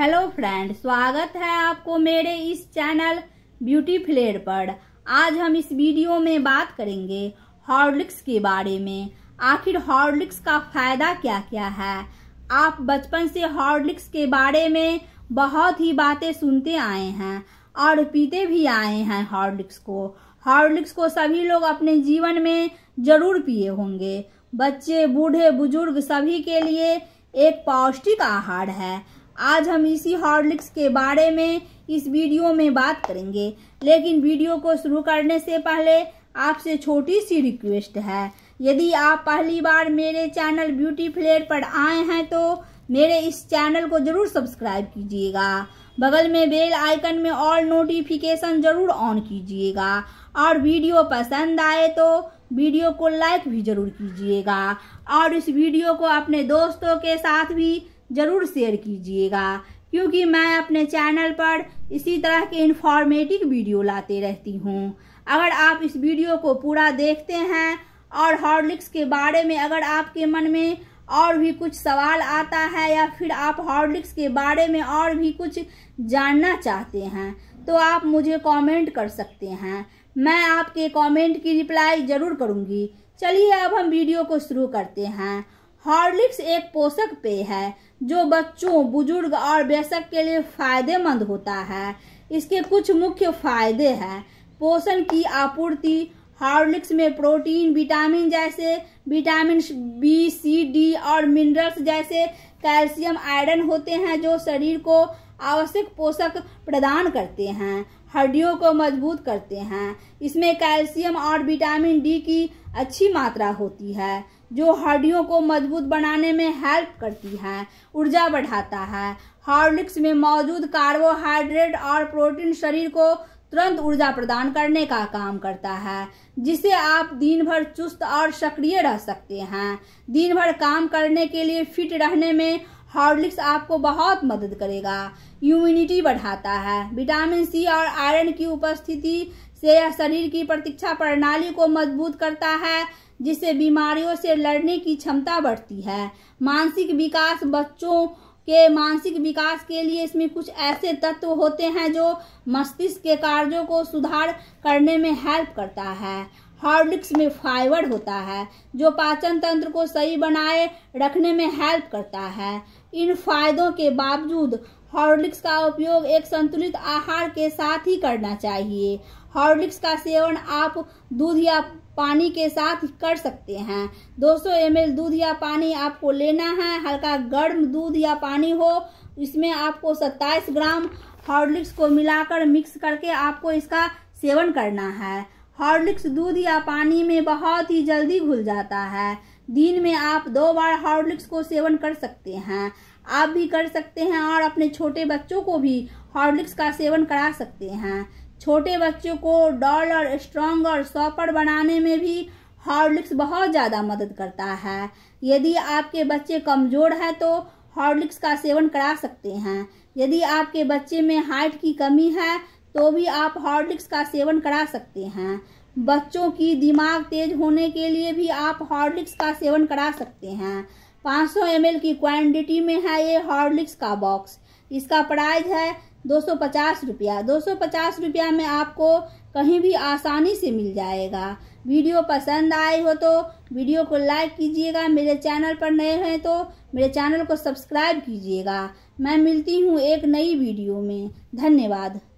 hello friend स्वागत है आपको मेरे इस चैनल ब्यूटी फ्लेयर पर आज हम इस वीडियो में बात करेंगे हॉर्लिक्स के बारे में आखिर हॉर्लिक्स का फायदा क्या क्या है आप बचपन से हॉर्लिक्स के बारे में बहुत ही बातें सुनते आए हैं और पीते भी आए हैं हॉर्लिक्स को हॉर्लिक्स को सभी लोग अपने जीवन में जरूर पिए होंगे बच्चे बूढ़े बुजुर्ग सभी के लिए एक पौष्टिक आहार है आज हम इसी हॉर्लिक्स के बारे में इस वीडियो में बात करेंगे लेकिन वीडियो को शुरू करने से पहले आपसे छोटी सी रिक्वेस्ट है यदि आप पहली बार मेरे चैनल ब्यूटी फ्लेयर पर आए हैं तो मेरे इस चैनल को जरूर सब्सक्राइब कीजिएगा बगल में बेल आइकन में ऑल नोटिफिकेशन जरूर ऑन कीजिएगा और वीडियो पसंद आए तो वीडियो को लाइक भी जरूर कीजिएगा और इस वीडियो को अपने दोस्तों के साथ भी ज़रूर शेयर कीजिएगा क्योंकि मैं अपने चैनल पर इसी तरह के इन्फॉर्मेटिव वीडियो लाते रहती हूँ अगर आप इस वीडियो को पूरा देखते हैं और हॉर्लिक्स के बारे में अगर आपके मन में और भी कुछ सवाल आता है या फिर आप हॉर्लिक्स के बारे में और भी कुछ जानना चाहते हैं तो आप मुझे कमेंट कर सकते हैं मैं आपके कमेंट की रिप्लाई ज़रूर करूँगी चलिए अब हम वीडियो को शुरू करते हैं हॉर्लिक्स एक पोषक पेय है जो बच्चों बुजुर्ग और व्यसक के लिए फायदेमंद होता है इसके कुछ मुख्य फायदे हैं पोषण की आपूर्ति हॉर्लिक्स में प्रोटीन विटामिन जैसे विटामिन बी सी डी और मिनरल्स जैसे कैल्शियम आयरन होते हैं जो शरीर को आवश्यक पोषक प्रदान करते हैं हड्डियों को मजबूत करते हैं इसमें कैल्शियम और विटामिन डी की अच्छी मात्रा होती है जो हड्डियों को मजबूत बनाने में हेल्प करती है ऊर्जा बढ़ाता है हॉर्लिक्स में मौजूद कार्बोहाइड्रेट और प्रोटीन शरीर को तुरंत ऊर्जा प्रदान करने का काम करता है जिसे आप दिन भर चुस्त और सक्रिय रह सकते हैं दिन भर काम करने के लिए फिट रहने में हॉर्लिक्स आपको बहुत मदद करेगा इम्यूनिटी बढ़ाता है विटामिन सी और आयरन की उपस्थिति से यह शरीर की प्रतीक्षा प्रणाली को मजबूत करता है जिससे बीमारियों से लड़ने की क्षमता बढ़ती है मानसिक विकास बच्चों के मानसिक विकास के लिए इसमें कुछ ऐसे तत्व होते हैं जो मस्तिष्क के कार्यों को सुधार करने में हेल्प करता है हॉर्लिक्स में फाइबर होता है जो पाचन तंत्र को सही बनाए रखने में हेल्प करता है इन फायदों के बावजूद हॉर्लिक्स का उपयोग एक संतुलित आहार के साथ ही करना चाहिए हॉर्लिक्स का सेवन आप दूध या पानी के साथ कर सकते हैं 200 सौ दूध या पानी आपको लेना है हल्का गर्म दूध या पानी हो इसमें आपको 27 ग्राम हॉर्लिक्स को मिलाकर मिक्स करके आपको इसका सेवन करना है हॉर्लिक्स दूध या पानी में बहुत ही जल्दी घुल जाता है दिन में आप दो बार हॉर्लिक्स को सेवन कर सकते हैं आप भी कर सकते हैं और अपने छोटे बच्चों को भी हॉर्लिक्स का सेवन करा सकते हैं छोटे बच्चों को डॉल और स्ट्रॉन्ग और सॉपर बनाने में भी हॉर्लिक्स बहुत ज़्यादा मदद करता है यदि आपके बच्चे कमज़ोर हैं तो हॉर्लिक्स का सेवन करा सकते हैं यदि आपके बच्चे में हाइट की कमी है तो भी आप हॉर्लिक्स का सेवन करा सकते हैं बच्चों की दिमाग तेज होने के लिए भी आप हॉर्लिक्स का सेवन करा सकते हैं 500 सौ की क्वांटिटी में है ये हॉर्लिक्स का बॉक्स इसका प्राइस है दो सौ पचास रुपया दो सौ पचास रुपया में आपको कहीं भी आसानी से मिल जाएगा वीडियो पसंद आए हो तो वीडियो को लाइक कीजिएगा मेरे चैनल पर नए हैं तो मेरे चैनल को सब्सक्राइब कीजिएगा मैं मिलती हूँ एक नई वीडियो में धन्यवाद